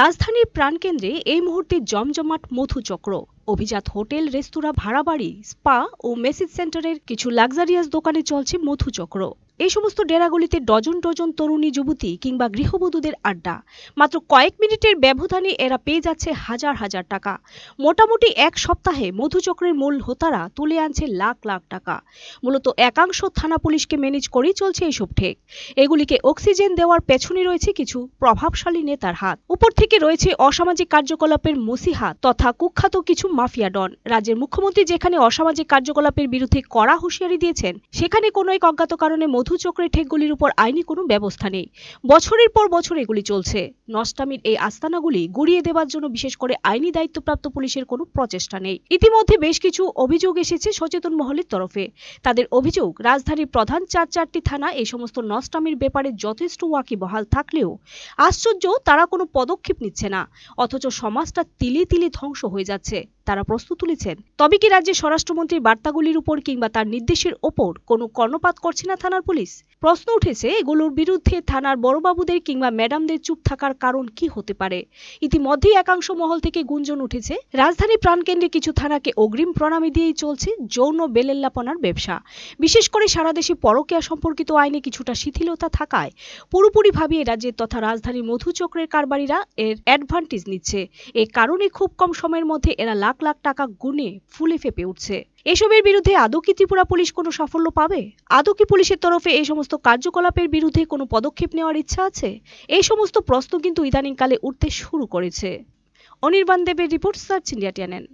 রাজধানীর প্রাণকেন্দ্রে এই মুহূর্তে জমজমাট মধুচক্র অভিজাত হোটেল রেস্তোরাঁ ভাড়া বাড়ি স্পা ও মেসেজ সেন্টারের কিছু লাক্সারিয়াস দোকানে চলছে মধুচক্র এই সমস্ত ডেরাগুলিতে ডজন ডজন তরুণী যুবতী কিংবা গৃহবধূদের আড্ডা মাত্র কয়েক মিনিটের ব্যবধানে এরা পেয়ে যাচ্ছে হাজার হাজার টাকা মোটামুটি এক সপ্তাহে মধুচক্রের মূল হোতারা তুলে আনছে লাখ লাখ টাকা মূলত একাংশ থানা পুলিশকে ম্যানেজ করেই চলছে এইসব ঠেক এগুলিকে অক্সিজেন দেওয়ার পেছনে রয়েছে কিছু প্রভাবশালী নেতার হাত উপর থেকে রয়েছে অসামাজিক কার্যকলাপের মসিহা তথা কুখ্যাত কিছু মাফিয়া ডন রাজ্যের মুখ্যমন্ত্রী যেখানে অসামাজিক কার্যকলাপের বিরুদ্ধে কড়া হুঁশিয়ারি দিয়েছেন সেখানে কোনো এক অজ্ঞাত কারণে মধু চক্রের ঠেকগুলির উপর আইনি কোনো ব্যবস্থা নেই বছরের পর বছর এগুলি চলছে নষ্টামির এই আস্তানাগুলি গুড়িয়ে দেওয়ার জন্য বিশেষ করে আইনি দায়িত্বপ্রাপ্ত পুলিশের কোনো প্রচেষ্টা নেই ইতিমধ্যে বেশ কিছু অভিযোগ এসেছে সচেতন মহলের তরফে তাদের অভিযোগ রাজধানীর প্রধান চার চারটি থানা এই সমস্ত নষ্টামির ব্যাপারে যথেষ্ট ওয়াকি বহাল থাকলেও আশ্চর্য তারা কোনো পদক্ষেপ নিচ্ছে না অথচ সমাজটা তিলে তিলে ধ্বংস হয়ে যাচ্ছে তারা প্রশ্ন তুলেছেন তবে কি রাজ্যের স্বরাষ্ট্রমন্ত্রীর বার্তাগুলির উপর কিংবা তার নির্দেশের ওপর কোনো কর্ণপাত করছে না থানার পুলিশ প্রশ্ন উঠেছে এগুলোর বিরুদ্ধে থানার বড়বাবুদের কিংবা ম্যাডামদের চুপ থাকার কারণ কি হতে পারে ইতিমধ্যেই একাংশ মহল থেকে গুঞ্জন উঠেছে রাজধানী প্রাণকেন্দ্রে কিছু থানাকে অগ্রিম প্রণামী দিয়েই চলছে যৌন বেলেল্লাপনার ব্যবসা বিশেষ করে সারা দেশে পরকীয়া সম্পর্কিত আইনে কিছুটা শিথিলতা থাকায় পুরোপুরিভাবে রাজ্যের তথা রাজধানীর মধুচক্রের কারবারিরা এর অ্যাডভান্টেজ নিচ্ছে এ কারণে খুব কম সময়ের মধ্যে এরা লাখ লাখ লাখ টাকা গুনে ফুলে ফেপে উঠছে এসবের বিরুদ্ধে আদৌ কি ত্রিপুরা পুলিশ কোনো সাফল্য পাবে আদৌ কি পুলিশের তরফে এই সমস্ত কার্যকলাপের বিরুদ্ধে কোনো পদক্ষেপ নেওয়ার ইচ্ছা আছে এই সমস্ত প্রশ্ন কিন্তু ইদানিংকালে উঠতে শুরু করেছে অনির্বাণ দেবের রিপোর্ট সার্চ ইন্ডিয়া চ্যানেল